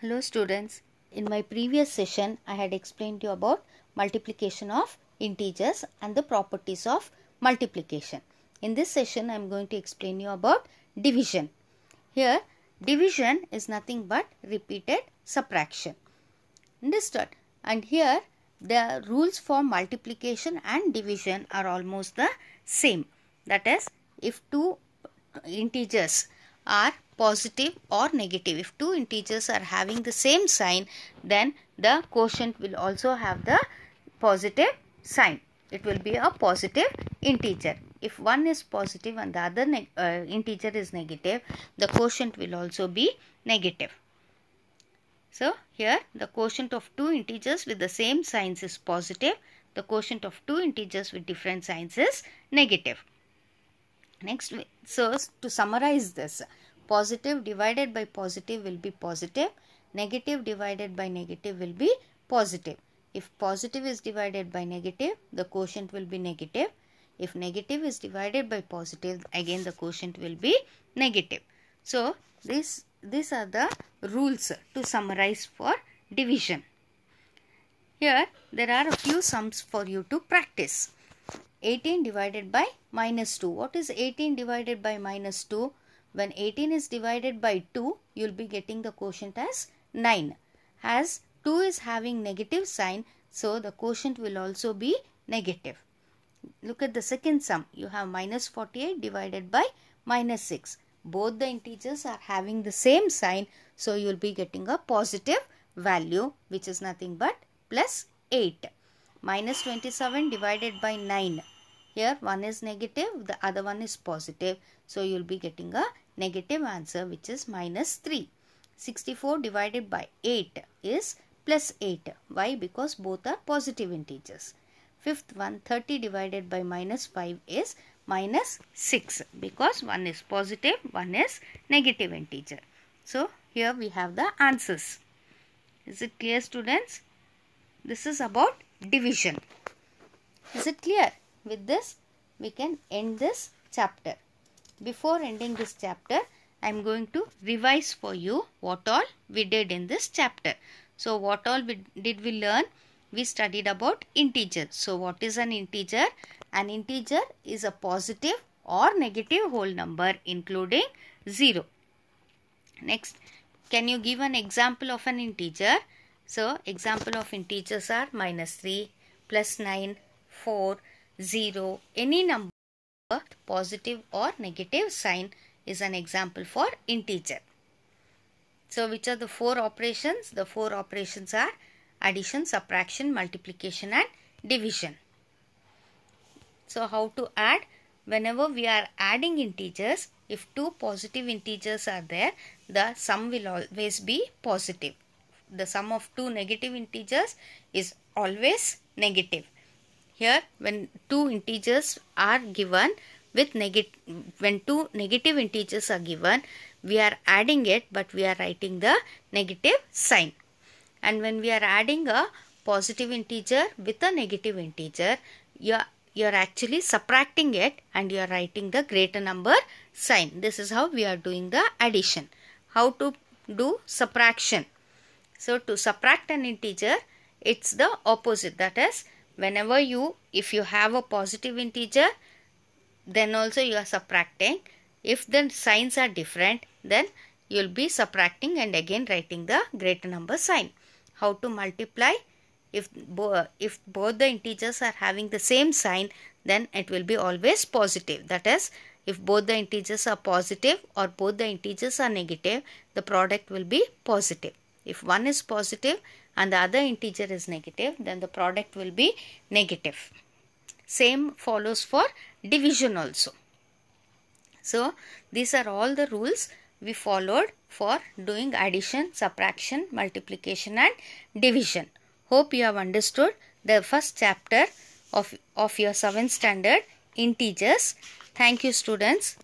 Hello students, in my previous session I had explained to you about multiplication of integers and the properties of multiplication. In this session I am going to explain you about division. Here division is nothing but repeated subtraction. Understood? And here the rules for multiplication and division are almost the same. That is if two integers are positive or negative. If two integers are having the same sign, then the quotient will also have the positive sign. It will be a positive integer. If one is positive and the other uh, integer is negative, the quotient will also be negative. So, here the quotient of two integers with the same signs is positive. The quotient of two integers with different signs is negative. Next, so to summarize this, positive divided by positive will be positive negative divided by negative will be positive if positive is divided by negative the quotient will be negative if negative is divided by positive again the quotient will be negative so this these are the rules to summarize for division here there are a few sums for you to practice 18 divided by minus 2 what is 18 divided by minus 2 when 18 is divided by 2, you will be getting the quotient as 9. As 2 is having negative sign, so the quotient will also be negative. Look at the second sum. You have minus 48 divided by minus 6. Both the integers are having the same sign, so you will be getting a positive value, which is nothing but plus 8. Minus 27 divided by 9. Here one is negative, the other one is positive. So you will be getting a negative answer which is minus 3. 64 divided by 8 is plus 8. Why? Because both are positive integers. Fifth one 30 divided by minus 5 is minus 6 because one is positive, one is negative integer. So here we have the answers. Is it clear students? This is about division. Is it clear? With this, we can end this chapter. Before ending this chapter, I am going to revise for you what all we did in this chapter. So, what all we, did we learn? We studied about integer. So, what is an integer? An integer is a positive or negative whole number including 0. Next, can you give an example of an integer? So, example of integers are minus 3, plus 9, 4, 0, any number positive or negative sign is an example for integer. So which are the four operations? The four operations are addition, subtraction, multiplication and division. So how to add? Whenever we are adding integers, if two positive integers are there, the sum will always be positive. The sum of two negative integers is always negative. Here when two integers are given with negative when two negative integers are given we are adding it but we are writing the negative sign and when we are adding a positive integer with a negative integer you are, you are actually subtracting it and you are writing the greater number sign this is how we are doing the addition how to do subtraction so to subtract an integer it's the opposite that is whenever you if you have a positive integer then also you are subtracting if the signs are different then you will be subtracting and again writing the greater number sign how to multiply if if both the integers are having the same sign then it will be always positive that is if both the integers are positive or both the integers are negative the product will be positive if one is positive and the other integer is negative then the product will be negative. Same follows for division also. So these are all the rules we followed for doing addition, subtraction, multiplication and division. Hope you have understood the first chapter of, of your 7th standard integers. Thank you students.